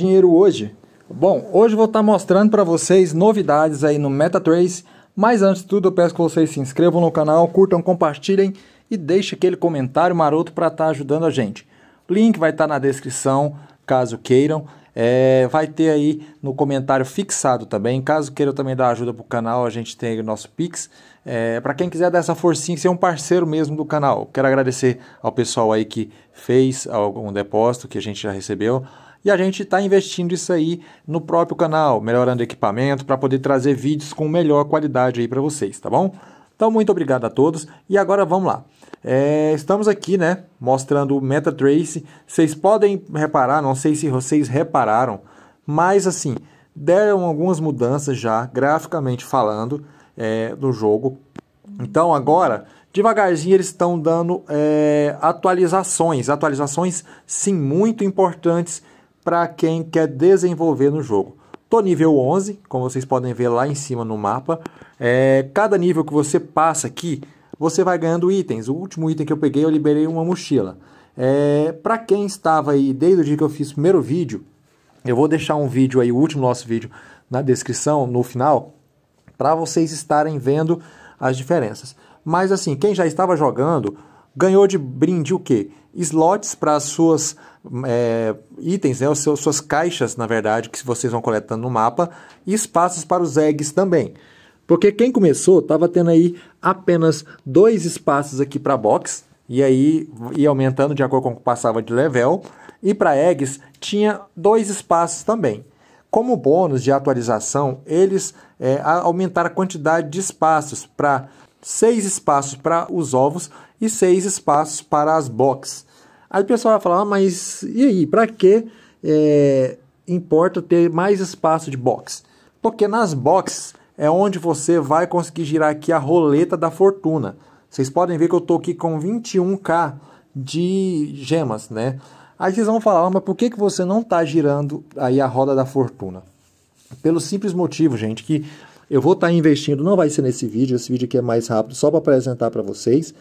dinheiro hoje? Bom, hoje vou estar mostrando para vocês novidades aí no MetaTrace, mas antes de tudo eu peço que vocês se inscrevam no canal, curtam, compartilhem e deixem aquele comentário maroto para estar tá ajudando a gente. Link vai estar tá na descrição, caso queiram. É, vai ter aí no comentário fixado também. Caso queiram também dar ajuda para o canal, a gente tem o nosso Pix. É, para quem quiser dar essa forcinha, ser um parceiro mesmo do canal. Quero agradecer ao pessoal aí que fez algum depósito que a gente já recebeu e a gente está investindo isso aí no próprio canal, melhorando equipamento para poder trazer vídeos com melhor qualidade aí para vocês, tá bom? Então, muito obrigado a todos. E agora vamos lá. É, estamos aqui, né, mostrando o MetaTrace. Vocês podem reparar, não sei se vocês repararam, mas assim, deram algumas mudanças já, graficamente falando, é, do jogo. Então, agora, devagarzinho, eles estão dando é, atualizações. Atualizações, sim, muito importantes para quem quer desenvolver no jogo. Tô nível 11, como vocês podem ver lá em cima no mapa. É, cada nível que você passa aqui, você vai ganhando itens. O último item que eu peguei, eu liberei uma mochila. É, para quem estava aí desde o dia que eu fiz o primeiro vídeo, eu vou deixar um vídeo aí, o último nosso vídeo, na descrição, no final, para vocês estarem vendo as diferenças. Mas assim, quem já estava jogando, ganhou de brinde o quê? Slots para suas é, itens, né? Os seus, suas caixas, na verdade, que vocês vão coletando no mapa, e espaços para os eggs também. Porque quem começou estava tendo aí apenas dois espaços aqui para box, e aí ia aumentando de acordo com o que passava de level, e para eggs tinha dois espaços também. Como bônus de atualização, eles é, aumentaram a quantidade de espaços para seis espaços para os ovos e seis espaços para as boxes. Aí o pessoal vai falar, ah, mas e aí, para que eh, é, importa ter mais espaço de box? Porque nas boxes é onde você vai conseguir girar aqui a roleta da fortuna. Vocês podem ver que eu estou aqui com 21k de gemas, né? Aí vocês vão falar, ah, mas por que, que você não está girando aí a roda da fortuna? Pelo simples motivo, gente, que eu vou estar tá investindo, não vai ser nesse vídeo, esse vídeo aqui é mais rápido, só para apresentar para vocês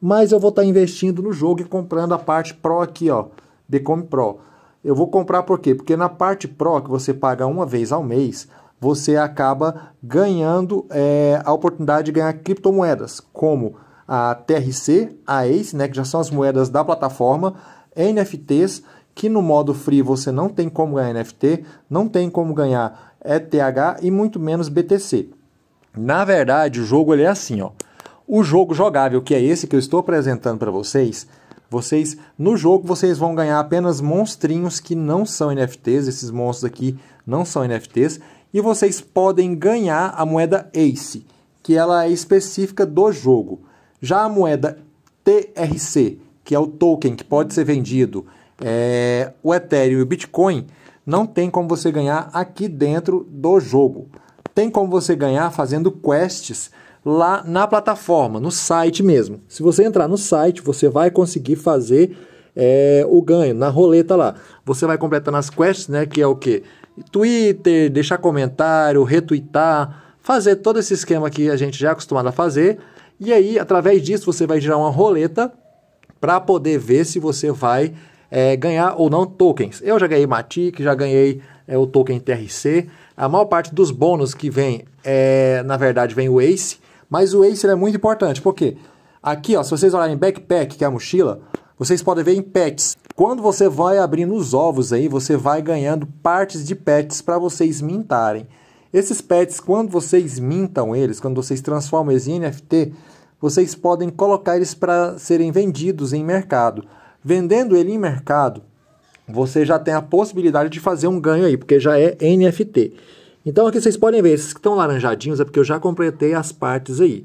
mas eu vou estar tá investindo no jogo e comprando a parte Pro aqui, ó, Become Pro. Eu vou comprar por quê? Porque na parte Pro, que você paga uma vez ao mês, você acaba ganhando é, a oportunidade de ganhar criptomoedas, como a TRC, a ACE, né, que já são as moedas da plataforma, NFTs, que no modo free você não tem como ganhar NFT, não tem como ganhar ETH e muito menos BTC. Na verdade, o jogo ele é assim, ó o jogo jogável, que é esse que eu estou apresentando para vocês, vocês no jogo vocês vão ganhar apenas monstrinhos que não são NFTs, esses monstros aqui não são NFTs, e vocês podem ganhar a moeda ACE, que ela é específica do jogo. Já a moeda TRC, que é o token que pode ser vendido, é, o Ethereum e o Bitcoin, não tem como você ganhar aqui dentro do jogo. Tem como você ganhar fazendo quests lá na plataforma, no site mesmo. Se você entrar no site, você vai conseguir fazer é, o ganho na roleta lá. Você vai completar nas quests, né? Que é o que? Twitter, deixar comentário, retweetar, fazer todo esse esquema que a gente já é acostumado a fazer. E aí, através disso, você vai gerar uma roleta para poder ver se você vai é, ganhar ou não tokens. Eu já ganhei Matic, já ganhei é, o token TRC. A maior parte dos bônus que vem, é, na verdade, vem o Ace mas o Acer é muito importante, porque aqui, ó, se vocês olharem backpack, que é a mochila, vocês podem ver em pets. Quando você vai abrindo os ovos aí, você vai ganhando partes de pets para vocês mintarem. Esses pets, quando vocês mintam eles, quando vocês transformam eles em NFT, vocês podem colocar eles para serem vendidos em mercado. Vendendo ele em mercado, você já tem a possibilidade de fazer um ganho aí, porque já é NFT. Então aqui vocês podem ver, esses que estão laranjadinhos é porque eu já completei as partes aí.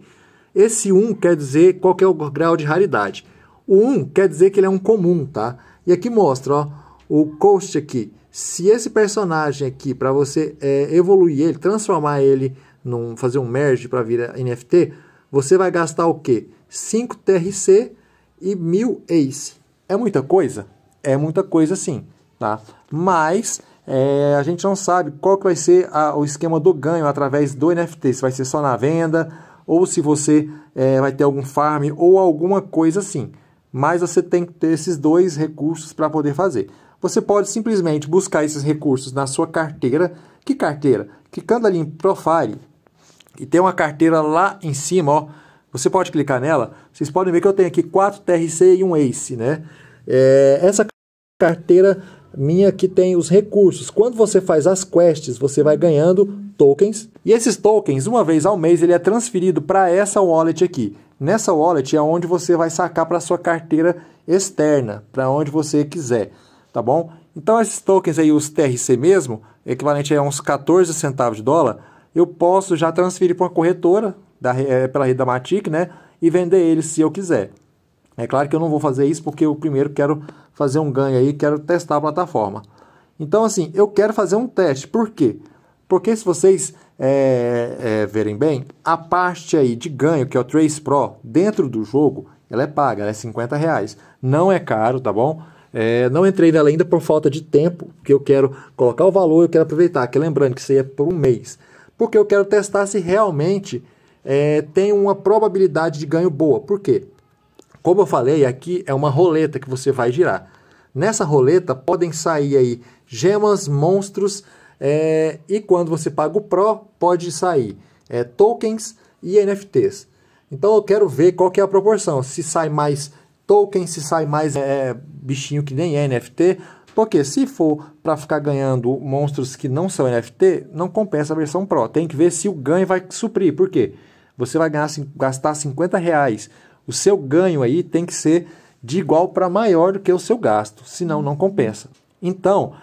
Esse 1 quer dizer qual que é o grau de raridade. O 1 quer dizer que ele é um comum, tá? E aqui mostra, ó, o coach aqui. Se esse personagem aqui, para você é, evoluir ele, transformar ele, num, fazer um merge para virar NFT, você vai gastar o quê? 5 TRC e 1000 ACE. É muita coisa? É muita coisa sim, tá? Mas é, a gente não sabe qual que vai ser a, o esquema do ganho através do NFT, se vai ser só na venda ou se você é, vai ter algum farm ou alguma coisa assim. Mas você tem que ter esses dois recursos para poder fazer. Você pode simplesmente buscar esses recursos na sua carteira. Que carteira? Clicando ali em Profile e tem uma carteira lá em cima, ó. Você pode clicar nela. Vocês podem ver que eu tenho aqui 4 TRC e um ACE, né? É, essa carteira minha que tem os recursos. Quando você faz as quests, você vai ganhando tokens. E esses tokens, uma vez ao mês, ele é transferido para essa wallet aqui. Nessa wallet é onde você vai sacar para sua carteira externa, para onde você quiser, tá bom? Então esses tokens aí, os TRC mesmo, equivalente a uns 14 centavos de dólar, eu posso já transferir para uma corretora da, é, pela rede da Matic, né? E vender eles se eu quiser. É claro que eu não vou fazer isso porque eu primeiro quero fazer um ganho aí, quero testar a plataforma. Então, assim, eu quero fazer um teste. Por quê? Porque se vocês é, é, verem bem, a parte aí de ganho, que é o Trace Pro, dentro do jogo, ela é paga, ela é 50 reais. Não é caro, tá bom? É, não entrei nela ainda por falta de tempo, que eu quero colocar o valor, eu quero aproveitar. Que lembrando que isso aí é por um mês. Porque eu quero testar se realmente é, tem uma probabilidade de ganho boa. Por quê? Como eu falei, aqui é uma roleta que você vai girar. Nessa roleta podem sair aí gemas, monstros, é, e quando você paga o Pro, pode sair é, tokens e NFTs. Então eu quero ver qual que é a proporção, se sai mais token, se sai mais é, bichinho que nem é NFT, porque se for para ficar ganhando monstros que não são NFT, não compensa a versão Pro. Tem que ver se o ganho vai suprir, Porque Você vai ganhar, gastar 50 reais o seu ganho aí tem que ser de igual para maior do que o seu gasto, senão não compensa. Então,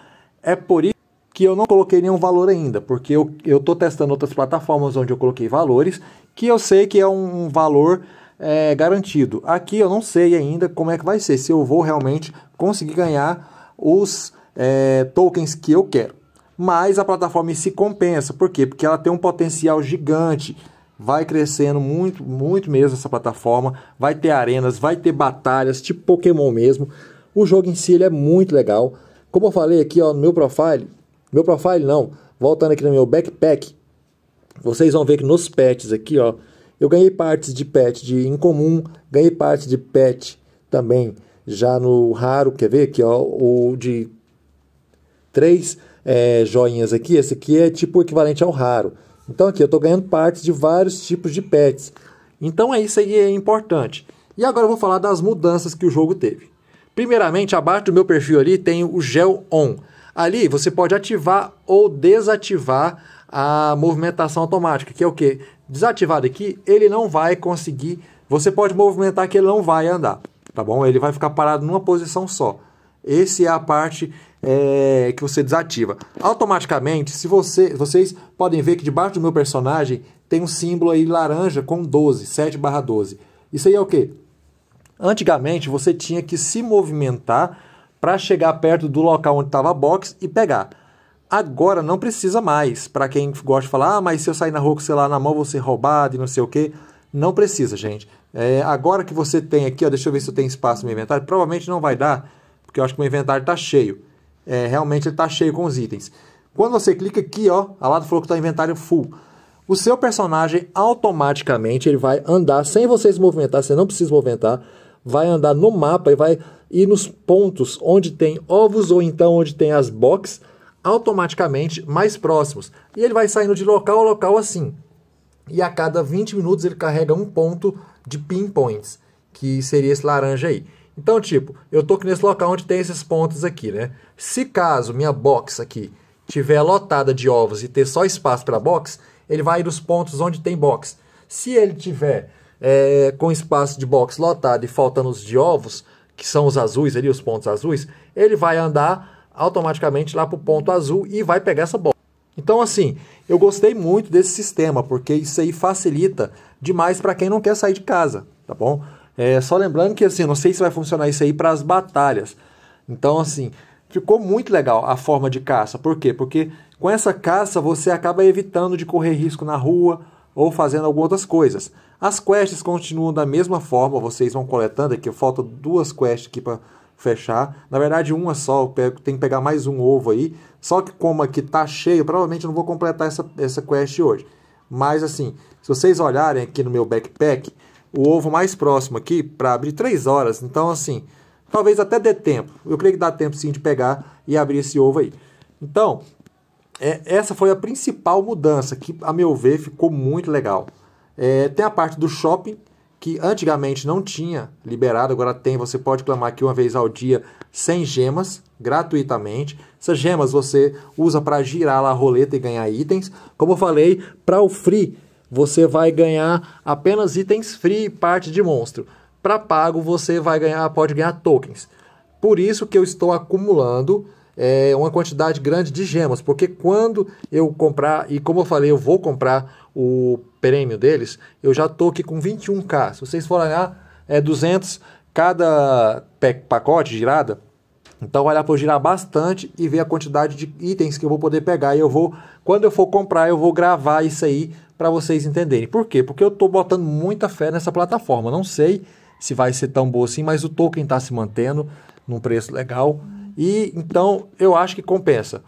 é por isso que eu não coloquei nenhum valor ainda, porque eu estou testando outras plataformas onde eu coloquei valores, que eu sei que é um, valor é, garantido. Aqui eu não sei ainda como é que vai ser, se eu vou realmente conseguir ganhar os é, tokens que eu quero. Mas a plataforma se compensa, por quê? Porque ela tem um potencial gigante vai crescendo muito, muito mesmo essa plataforma. Vai ter arenas, vai ter batalhas, tipo Pokémon mesmo. O jogo em si é muito legal. Como eu falei aqui ó, no meu profile, meu profile não, voltando aqui no meu backpack, vocês vão ver que nos pets aqui, ó, eu ganhei partes de pet de incomum, ganhei partes de pet também já no raro, quer ver aqui, ó, o de três é, joinhas aqui, esse aqui é tipo equivalente ao raro. Então aqui eu estou ganhando partes de vários tipos de pets. Então é isso aí é importante. E agora eu vou falar das mudanças que o jogo teve. Primeiramente, abaixo do meu perfil ali tem o Gel On. Ali você pode ativar ou desativar a movimentação automática, que é o que? Desativado aqui, ele não vai conseguir. Você pode movimentar que ele não vai andar, tá bom? Ele vai ficar parado numa posição só. Essa é a parte é, que você desativa. Automaticamente, se você, vocês podem ver que debaixo do meu personagem tem um símbolo aí laranja com 12, 7 barra 12. Isso aí é o quê? Antigamente, você tinha que se movimentar para chegar perto do local onde estava a box e pegar. Agora não precisa mais. Para quem gosta de falar, ah, mas se eu sair na rua com sei lá na mão, vou ser roubado e não sei o quê. Não precisa, gente. É, agora que você tem aqui, ó, deixa eu ver se eu tenho espaço no meu inventário. Provavelmente não vai dar porque eu acho que o inventário está cheio. É, realmente ele está cheio com os itens. Quando você clica aqui, ó, a lado falou que está inventário full. O seu personagem automaticamente ele vai andar sem você se movimentar, você não precisa movimentar, vai andar no mapa e vai ir nos pontos onde tem ovos ou então onde tem as boxes automaticamente mais próximos. E ele vai saindo de local a local assim. E a cada 20 minutos ele carrega um ponto de pinpoints, que seria esse laranja aí. Então, tipo, eu tô aqui nesse local onde tem esses pontos aqui, né? Se caso minha box aqui tiver lotada de ovos e ter só espaço para box, ele vai ir nos pontos onde tem box. Se ele tiver é, com espaço de box lotado e faltando os de ovos, que são os azuis ali, os pontos azuis, ele vai andar automaticamente lá para o ponto azul e vai pegar essa box. Então, assim, eu gostei muito desse sistema, porque isso aí facilita demais para quem não quer sair de casa, tá bom? É, só lembrando que assim, não sei se vai funcionar isso aí para as batalhas. Então, assim, ficou muito legal a forma de caça. Por quê? Porque com essa caça você acaba evitando de correr risco na rua ou fazendo algumas outras coisas. As quests continuam da mesma forma, vocês vão coletando aqui, falta duas quests aqui para fechar. Na verdade, uma só, tem que pegar mais um ovo aí. Só que como aqui tá cheio, provavelmente eu não vou completar essa, essa quest hoje. Mas assim, se vocês olharem aqui no meu backpack, o ovo mais próximo aqui para abrir 3 horas. Então, assim, talvez até dê tempo. Eu creio que dá tempo sim de pegar e abrir esse ovo aí. Então, é, essa foi a principal mudança que, a meu ver, ficou muito legal. É, tem a parte do shopping, que antigamente não tinha liberado, agora tem. Você pode clamar aqui uma vez ao dia sem gemas, gratuitamente. Essas gemas você usa para girar lá a roleta e ganhar itens. Como eu falei, para o free você vai ganhar apenas itens free e parte de monstro. Para pago, você vai ganhar, pode ganhar tokens. Por isso que eu estou acumulando é, uma quantidade grande de gemas, porque quando eu comprar, e como eu falei, eu vou comprar o prêmio deles, eu já estou aqui com 21k. Se vocês forem olhar, é 200 cada pacote girada, então vai dar para girar bastante e ver a quantidade de itens que eu vou poder pegar. E eu vou, quando eu for comprar, eu vou gravar isso aí para vocês entenderem. Por quê? Porque eu estou botando muita fé nessa plataforma. Não sei se vai ser tão boa assim, mas o token está se mantendo num preço legal. E então eu acho que compensa.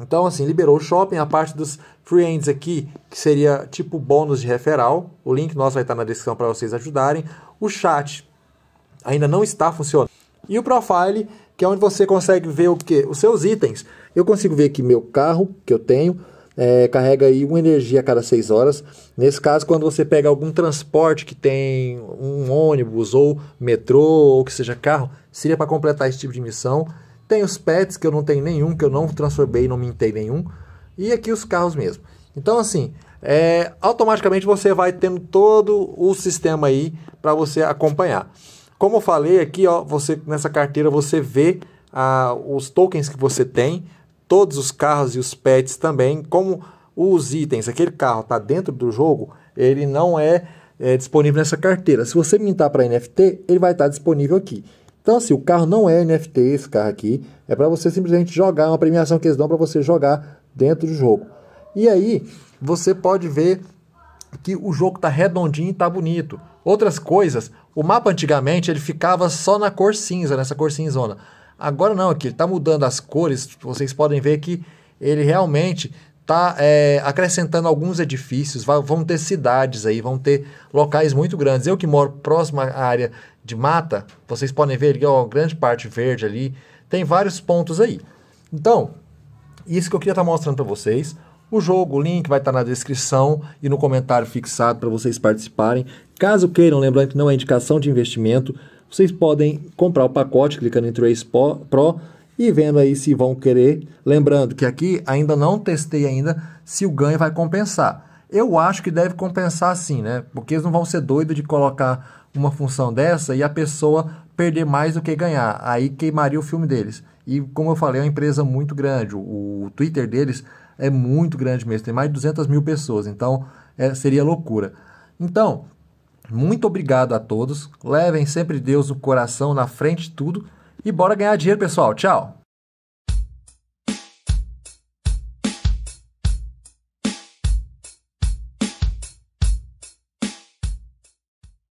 Então, assim, liberou o shopping, a parte dos free ends aqui, que seria tipo bônus de referral. O link nosso vai estar na descrição para vocês ajudarem. O chat ainda não está funcionando. E o profile, que é onde você consegue ver o que? Os seus itens. Eu consigo ver aqui meu carro que eu tenho, é, carrega aí uma energia a cada seis horas. Nesse caso, quando você pega algum transporte que tem um ônibus ou metrô ou que seja carro, seria para completar esse tipo de missão. Tem os pets que eu não tenho nenhum, que eu não transformei, não mintei nenhum. E aqui os carros mesmo. Então, assim, é, automaticamente você vai tendo todo o sistema aí para você acompanhar. Como eu falei aqui, ó, você nessa carteira você vê ah, os tokens que você tem, todos os carros e os pets também, como os itens, aquele carro está dentro do jogo, ele não é, é, disponível nessa carteira. Se você mintar para NFT, ele vai estar tá disponível aqui. Então, assim, o carro não é NFT, esse carro aqui, é para você simplesmente jogar, uma premiação que eles dão para você jogar dentro do jogo. E aí, você pode ver que o jogo está redondinho e está bonito. Outras coisas, o mapa antigamente ele ficava só na cor cinza, nessa cor cinzona. Agora não, aqui ele está mudando as cores, tipo, vocês podem ver que ele realmente está é, acrescentando alguns edifícios, vai, vão ter cidades aí, vão ter locais muito grandes. Eu que moro próximo à área de mata, vocês podem ver ali, ó, grande parte verde ali, tem vários pontos aí. Então, isso que eu queria estar tá mostrando para vocês. O jogo, o link vai estar tá na descrição e no comentário fixado para vocês participarem. Caso queiram, lembrando que não é indicação de investimento, vocês podem comprar o pacote clicando em Trace Pro e vendo aí se vão querer. Lembrando que aqui ainda não testei ainda se o ganho vai compensar. Eu acho que deve compensar sim, né? Porque eles não vão ser doidos de colocar uma função dessa e a pessoa perder mais do que ganhar. Aí queimaria o filme deles. E como eu falei, é uma empresa muito grande. O, Twitter deles é muito grande mesmo. Tem mais de 200 mil pessoas. Então é, seria loucura. Então, muito obrigado a todos. Levem sempre Deus no coração, na frente de tudo. E bora ganhar dinheiro, pessoal. Tchau!